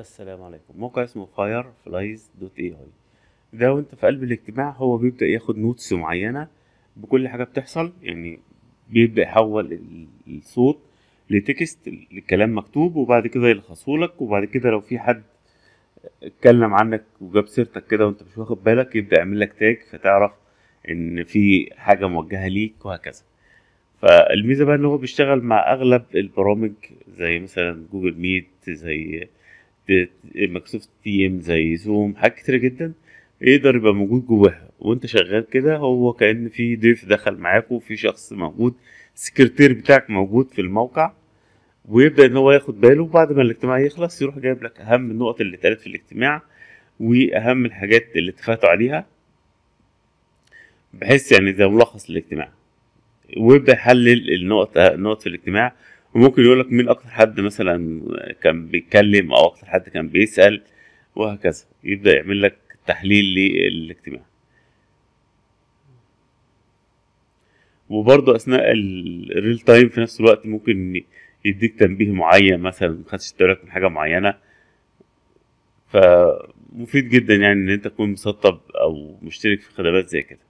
السلام عليكم موقع اسمه fireflies دوت اي اي ده وانت في قلب الاجتماع هو بيبدأ ياخد نوتس معينة بكل حاجة بتحصل يعني بيبدأ يحول الصوت لتكست الكلام مكتوب وبعد كده يلخصهولك وبعد كده لو في حد اتكلم عنك وجاب سيرتك كده وانت مش واخد بالك يبدأ يعمل لك تاج فتعرف ان في حاجة موجهة ليك وهكذا فالميزه بقى ان هو بيشتغل مع اغلب البرامج زي مثلا جوجل ميت زي مايكروسوفت تيم زي زوم حاجات كتيرة جدا يقدر يبقى موجود جواها وانت شغال كده هو كأن في ضيف دخل معاك وفي شخص موجود السكرتير بتاعك موجود في الموقع ويبدأ ان هو ياخد باله بعد ما الاجتماع يخلص يروح جايب لك اهم النقط اللي اتقالت في الاجتماع واهم الحاجات اللي اتفقتوا عليها بحيث يعني زي ملخص الاجتماع ويبدأ يحلل النقط النقط في الاجتماع وممكن يقول لك مين اكتر حد مثلا كان بيتكلم او اكتر حد كان بيسال وهكذا يبدا يعمل لك تحليل للاجتماع وبرضه اثناء الريل تايم في نفس الوقت ممكن يديك تنبيه معين مثلا ما خدتش بالك من حاجه معينه فمفيد جدا يعني ان انت تكون مسطب او مشترك في خدمات زي كده